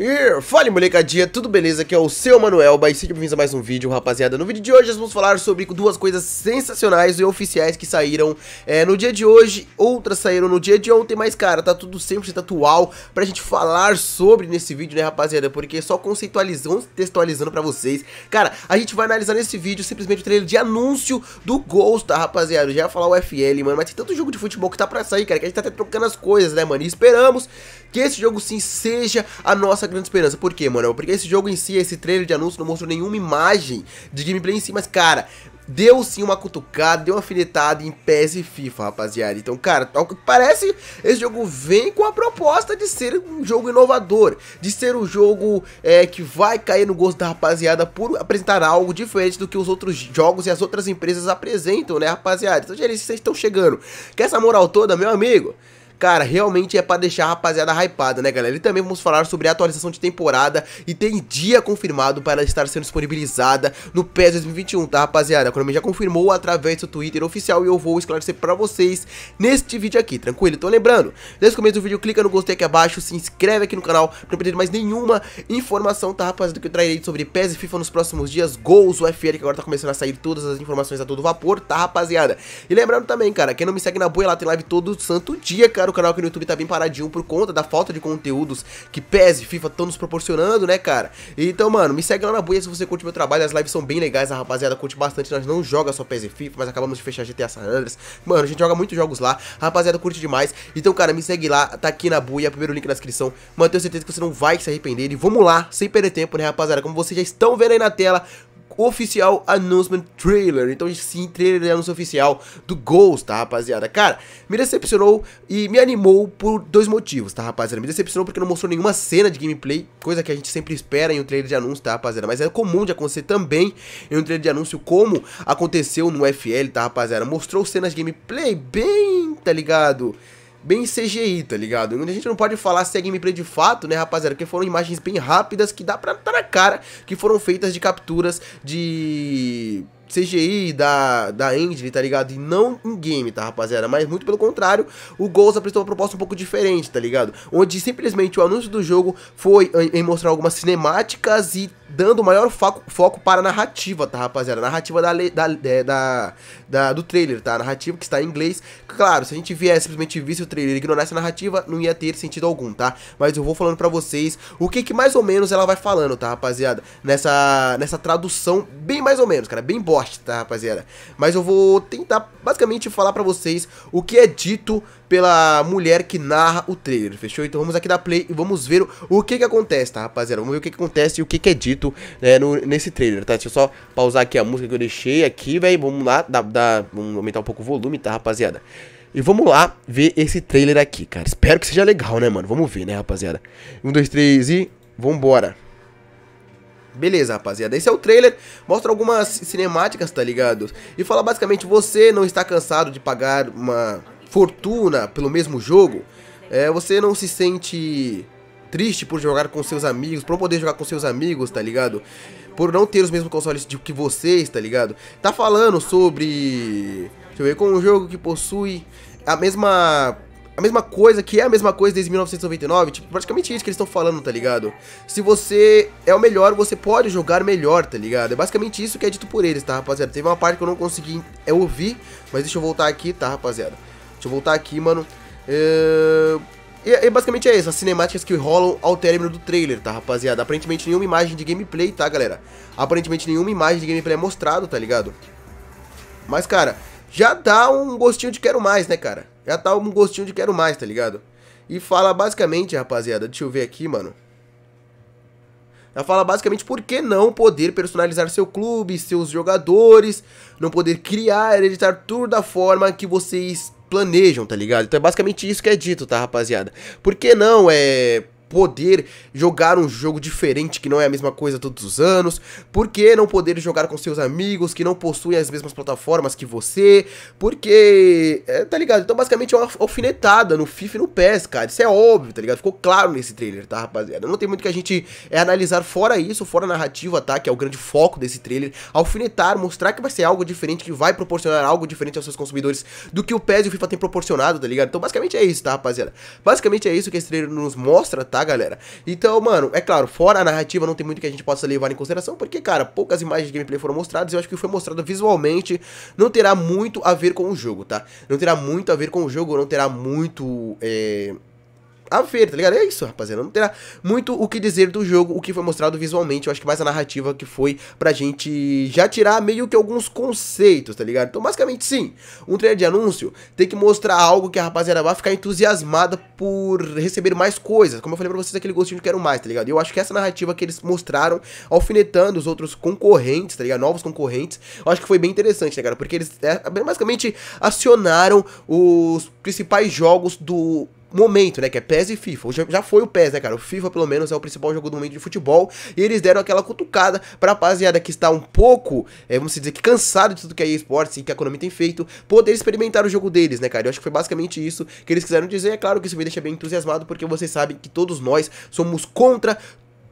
E Fala molecadinha, tudo beleza? Aqui é o seu Manuel, e sejam bem-vindos a mais um vídeo, rapaziada. No vídeo de hoje nós vamos falar sobre duas coisas sensacionais e oficiais que saíram é, no dia de hoje, outras saíram no dia de ontem, mas cara, tá tudo 100% tá atual pra gente falar sobre nesse vídeo, né rapaziada? Porque só conceitualizando, textualizando pra vocês, cara, a gente vai analisar nesse vídeo simplesmente o trailer de anúncio do Ghost, tá rapaziada? Eu já ia falar o FL, mano, mas tem tanto jogo de futebol que tá pra sair, cara, que a gente tá até trocando as coisas, né mano? E esperamos que esse jogo sim seja a nossa grande esperança. Por quê, mano? Porque esse jogo em si, esse trailer de anúncio, não mostrou nenhuma imagem de gameplay em si, mas, cara, deu sim uma cutucada, deu uma filetada em PES e FIFA, rapaziada. Então, cara, ao que parece, esse jogo vem com a proposta de ser um jogo inovador, de ser um jogo é, que vai cair no gosto da rapaziada por apresentar algo diferente do que os outros jogos e as outras empresas apresentam, né, rapaziada? Então, já eles estão chegando. Quer essa moral toda, meu amigo? Cara, realmente é para deixar a rapaziada hypada, né, galera? E também vamos falar sobre a atualização de temporada e tem dia confirmado para estar sendo disponibilizada no PES 2021, tá, rapaziada? A Konami já confirmou através do Twitter oficial e eu vou esclarecer para vocês neste vídeo aqui, tranquilo? Então lembrando, desde o começo do vídeo, clica no gostei aqui abaixo, se inscreve aqui no canal para não perder mais nenhuma informação, tá, rapaziada? Que eu trarei sobre PES e FIFA nos próximos dias, gols, UFL, que agora tá começando a sair todas as informações a todo vapor, tá, rapaziada? E lembrando também, cara, quem não me segue na boia lá tem live todo santo dia, cara o canal aqui no YouTube tá bem paradinho por conta da falta de conteúdos que PES e FIFA estão nos proporcionando, né, cara? Então, mano, me segue lá na buia se você curte meu trabalho, as lives são bem legais, a rapaziada curte bastante, nós não joga só PES e FIFA, mas acabamos de fechar GTA San Andreas, mano, a gente joga muitos jogos lá, a rapaziada curte demais, então, cara, me segue lá, tá aqui na buia, primeiro link na descrição, mano, tenho certeza que você não vai se arrepender, e vamos lá, sem perder tempo, né, rapaziada, como vocês já estão vendo aí na tela, Oficial Announcement Trailer. Então, sim, trailer de anúncio oficial do Ghost, tá, rapaziada? Cara, me decepcionou e me animou por dois motivos, tá, rapaziada? Me decepcionou porque não mostrou nenhuma cena de gameplay, coisa que a gente sempre espera em um trailer de anúncio, tá, rapaziada? Mas é comum de acontecer também em um trailer de anúncio, como aconteceu no FL, tá, rapaziada? Mostrou cenas de gameplay bem, tá ligado? bem CGI, tá ligado? A gente não pode falar se é gameplay de fato, né, rapaziada? Porque foram imagens bem rápidas que dá pra tá na cara que foram feitas de capturas de... CGI da, da Engine, tá ligado? E não em game, tá, rapaziada? Mas muito pelo contrário, o Ghost apresentou uma proposta um pouco diferente, tá ligado? Onde simplesmente o anúncio do jogo foi em mostrar algumas cinemáticas e dando maior foco, foco para a narrativa, tá, rapaziada? A narrativa da, da, é, da, da, do trailer, tá? A narrativa que está em inglês. Claro, se a gente viesse, simplesmente visse o trailer e ignorasse a narrativa, não ia ter sentido algum, tá? Mas eu vou falando pra vocês o que, que mais ou menos ela vai falando, tá, rapaziada? Nessa, nessa tradução, bem mais ou menos, cara, bem bosta, tá, rapaziada? Mas eu vou tentar, basicamente, falar pra vocês o que é dito pela mulher que narra o trailer, fechou? Então vamos aqui dar play e vamos ver o, o que que acontece, tá, rapaziada? Vamos ver o que que acontece e o que que é dito gratuito né, no, nesse trailer, tá? Deixa eu só pausar aqui a música que eu deixei aqui, velho. Vamos lá, dá, dá, vamos aumentar um pouco o volume, tá, rapaziada? E vamos lá ver esse trailer aqui, cara. Espero que seja legal, né, mano? Vamos ver, né, rapaziada? Um, dois, três e vambora. Beleza, rapaziada, esse é o trailer, mostra algumas cinemáticas, tá ligado? E fala basicamente, você não está cansado de pagar uma fortuna pelo mesmo jogo? É, você não se sente triste por jogar com seus amigos, por não poder jogar com seus amigos, tá ligado? Por não ter os mesmos consoles que vocês, tá ligado? Tá falando sobre. Deixa eu ver, com um jogo que possui a mesma a mesma coisa, que é a mesma coisa desde 1999, tipo, praticamente isso que eles estão falando, tá ligado? Se você é o melhor, você pode jogar melhor, tá ligado? É basicamente isso que é dito por eles, tá, rapaziada? Teve uma parte que eu não consegui é, ouvir, mas deixa eu voltar aqui, tá, rapaziada? Deixa eu voltar aqui, mano. É... E, e, basicamente é isso, as cinemáticas que rolam ao término do trailer, tá, rapaziada? Aparentemente nenhuma imagem de gameplay, tá, galera? Aparentemente nenhuma imagem de gameplay é mostrado, tá ligado? Mas, cara, já dá um gostinho de quero mais, né, cara? Já dá um gostinho de quero mais, tá ligado? E fala basicamente, rapaziada, deixa eu ver aqui, mano. Ela fala basicamente por que não poder personalizar seu clube, seus jogadores, não poder criar, editar tudo da forma que vocês planejam, tá ligado? Então é basicamente isso que é dito, tá, rapaziada? Por que não é poder jogar um jogo diferente que não é a mesma coisa todos os anos? Por que não poder jogar com seus amigos que não possuem as mesmas plataformas que você? Porque, é, tá ligado? Então, basicamente é uma alfinetada no FIFA e no PES, cara. Isso é óbvio, tá ligado? Ficou claro nesse trailer, tá, rapaziada? Não tem muito que a gente é, analisar fora isso, fora a narrativa, tá? Que é o grande foco desse trailer. Alfinetar, mostrar que vai ser algo diferente, que vai proporcionar algo diferente aos seus consumidores do que o PES e o FIFA tem proporcionado, tá ligado? Então, basicamente é isso, tá, rapaziada? Basicamente é isso que esse trailer nos mostra, tá? tá, galera? Então, mano, é claro, fora a narrativa, não tem muito que a gente possa levar em consideração, porque, cara, poucas imagens de gameplay foram mostradas e eu acho que foi mostrado visualmente não terá muito a ver com o jogo, tá? Não terá muito a ver com o jogo, não terá muito. É a ver, tá ligado? É isso, rapaziada. Não terá muito o que dizer do jogo, o que foi mostrado visualmente. Eu acho que mais a narrativa que foi pra gente já tirar meio que alguns conceitos, tá ligado? Então, basicamente, sim. Um trailer de anúncio tem que mostrar algo que a rapaziada vai ficar entusiasmada por receber mais coisas. Como eu falei pra vocês, aquele gostinho que quero mais, tá ligado? E eu acho que essa narrativa que eles mostraram, alfinetando os outros concorrentes, tá ligado? Novos concorrentes, eu acho que foi bem interessante, tá ligado? Porque eles é, basicamente acionaram os principais jogos do momento, né? Que é PES e FIFA. Já, já foi o PES, né, cara? O FIFA, pelo menos, é o principal jogo do momento de futebol. E eles deram aquela cutucada pra rapaziada que está um pouco, é, vamos dizer, que cansado de tudo que a é eSports e que a Konami tem feito, poder experimentar o jogo deles, né, cara? Eu acho que foi basicamente isso que eles quiseram dizer. É claro que isso me deixa bem entusiasmado, porque vocês sabem que todos nós somos contra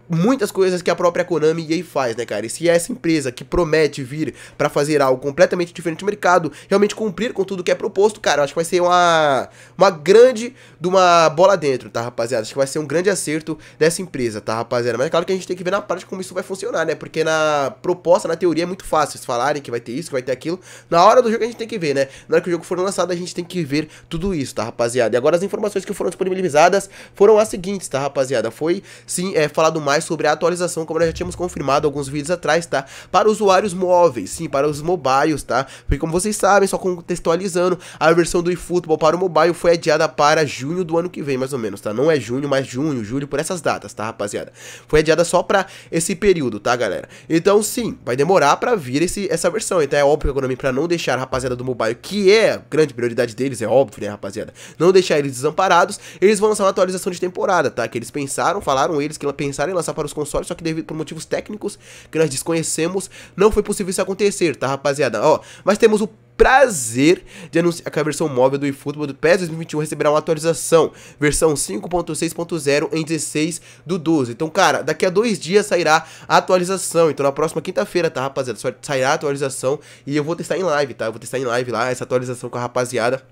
muitas coisas que a própria Konami EA faz, né, cara? E se essa empresa que promete vir para fazer algo completamente diferente do mercado, realmente cumprir com tudo que é proposto, cara, eu acho que vai ser uma, uma grande de uma bola dentro, tá, rapaziada? Acho que vai ser um grande acerto dessa empresa, tá, rapaziada? Mas é claro que a gente tem que ver na prática como isso vai funcionar, né? Porque na proposta, na teoria, é muito fácil. Eles falarem que vai ter isso, que vai ter aquilo. Na hora do jogo a gente tem que ver, né? Na hora que o jogo for lançado, a gente tem que ver tudo isso, tá, rapaziada? E agora as informações que foram disponibilizadas foram as seguintes, tá, rapaziada? Foi, sim, é, falado mais mais sobre a atualização, como nós já tínhamos confirmado alguns vídeos atrás, tá? Para usuários móveis, sim, para os mobiles, tá? Porque como vocês sabem, só contextualizando, a versão do eFootball para o mobile foi adiada para junho do ano que vem, mais ou menos, tá? Não é junho, mas junho, julho, por essas datas, tá, rapaziada? Foi adiada só para esse período, tá, galera? Então, sim, vai demorar para vir esse, essa versão. Então é óbvio que a para não deixar a rapaziada do mobile, que é a grande prioridade deles, é óbvio, né, rapaziada? Não deixar eles desamparados, eles vão lançar uma atualização de temporada, tá? Que eles pensaram, falaram eles que pensaram em lançar para os consoles, só que devido por motivos técnicos que nós desconhecemos, não foi possível isso acontecer, tá rapaziada? Ó, mas temos o prazer de anunciar que a versão móvel do eFootball do PES 2021 receberá uma atualização, versão 5.6.0 em 16 do 12. Então, cara, daqui a dois dias sairá a atualização. Então, na próxima quinta-feira, tá, rapaziada? Sairá a atualização e eu vou testar em live, tá? Eu vou testar em live lá essa atualização com a rapaziada.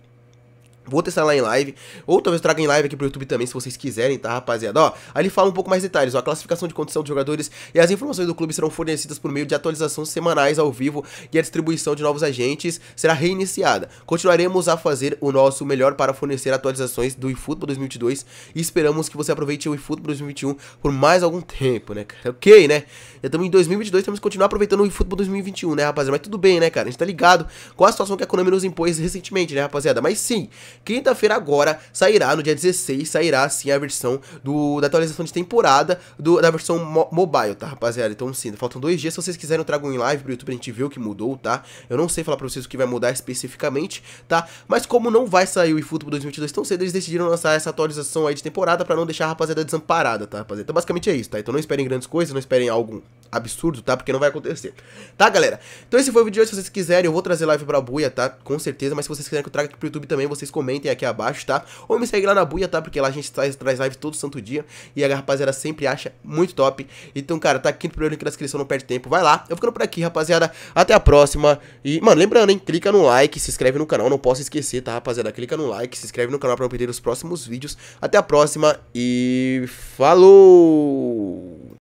Vou testar lá em live, ou talvez traga em live aqui pro YouTube também, se vocês quiserem, tá, rapaziada? Ó, ali fala um pouco mais detalhes, ó, a classificação de condição de jogadores e as informações do clube serão fornecidas por meio de atualizações semanais ao vivo e a distribuição de novos agentes será reiniciada. Continuaremos a fazer o nosso melhor para fornecer atualizações do eFootball 2022 e esperamos que você aproveite o eFootball 2021 por mais algum tempo, né, cara? Ok, né? Já estamos em 2022, temos que continuar aproveitando o eFootball 2021, né, rapaziada? Mas tudo bem, né, cara? A gente tá ligado com a situação que a Konami nos impôs recentemente, né, rapaziada? Mas sim... Quinta-feira agora sairá, no dia 16, sairá sim a versão do, da atualização de temporada do, da versão mo mobile, tá, rapaziada? Então sim, faltam dois dias. Se vocês quiserem, eu trago em live pro YouTube pra gente ver o que mudou, tá? Eu não sei falar pra vocês o que vai mudar especificamente, tá? Mas como não vai sair o eFootball 2022 tão cedo, eles decidiram lançar essa atualização aí de temporada pra não deixar a rapaziada desamparada, tá, rapaziada? Então basicamente é isso, tá? Então não esperem grandes coisas, não esperem algo absurdo, tá? Porque não vai acontecer. Tá, galera? Então esse foi o vídeo de hoje. Se vocês quiserem, eu vou trazer live pra Buia, tá? Com certeza. Mas se vocês quiserem que eu traga aqui pro YouTube também, vocês comentem aqui abaixo, tá? Ou me segue lá na Buia, tá? Porque lá a gente traz, traz live todo santo dia. E a rapaziada sempre acha muito top. Então, cara, tá aqui no primeiro link na descrição, não perde tempo. Vai lá. Eu ficando por aqui, rapaziada. Até a próxima. E, mano, lembrando, hein? Clica no like, se inscreve no canal. Não posso esquecer, tá, rapaziada? Clica no like, se inscreve no canal pra não perder os próximos vídeos. Até a próxima e... Falou!